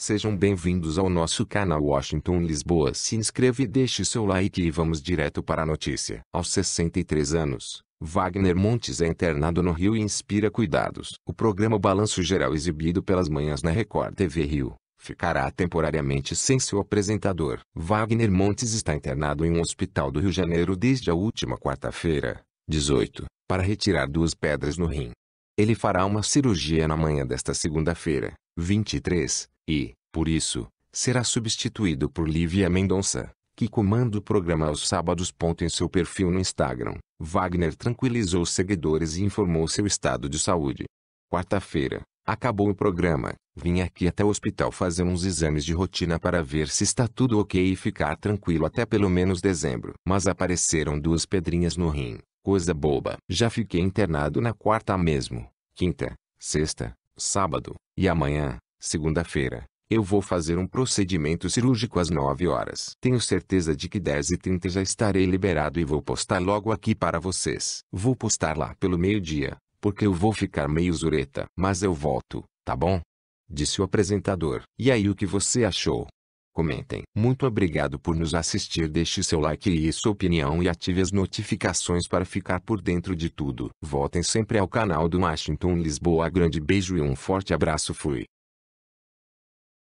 Sejam bem-vindos ao nosso canal Washington Lisboa. Se inscreva e deixe seu like e vamos direto para a notícia. Aos 63 anos, Wagner Montes é internado no Rio e inspira cuidados. O programa Balanço Geral exibido pelas manhãs na Record TV Rio ficará temporariamente sem seu apresentador. Wagner Montes está internado em um hospital do Rio de Janeiro desde a última quarta-feira, 18, para retirar duas pedras no rim. Ele fará uma cirurgia na manhã desta segunda-feira, 23, e, por isso, será substituído por Lívia Mendonça, que comanda o programa aos sábados. Em seu perfil no Instagram, Wagner tranquilizou os seguidores e informou seu estado de saúde. Quarta-feira, acabou o programa, vim aqui até o hospital fazer uns exames de rotina para ver se está tudo ok e ficar tranquilo até pelo menos dezembro. Mas apareceram duas pedrinhas no rim, coisa boba. Já fiquei internado na quarta mesmo, quinta, sexta, sábado, e amanhã, Segunda-feira, eu vou fazer um procedimento cirúrgico às 9 horas. Tenho certeza de que 10h30 já estarei liberado e vou postar logo aqui para vocês. Vou postar lá pelo meio-dia, porque eu vou ficar meio zureta. Mas eu volto, tá bom? Disse o apresentador. E aí o que você achou? Comentem. Muito obrigado por nos assistir. Deixe seu like e sua opinião e ative as notificações para ficar por dentro de tudo. Voltem sempre ao canal do Washington Lisboa. Grande beijo e um forte abraço. Fui.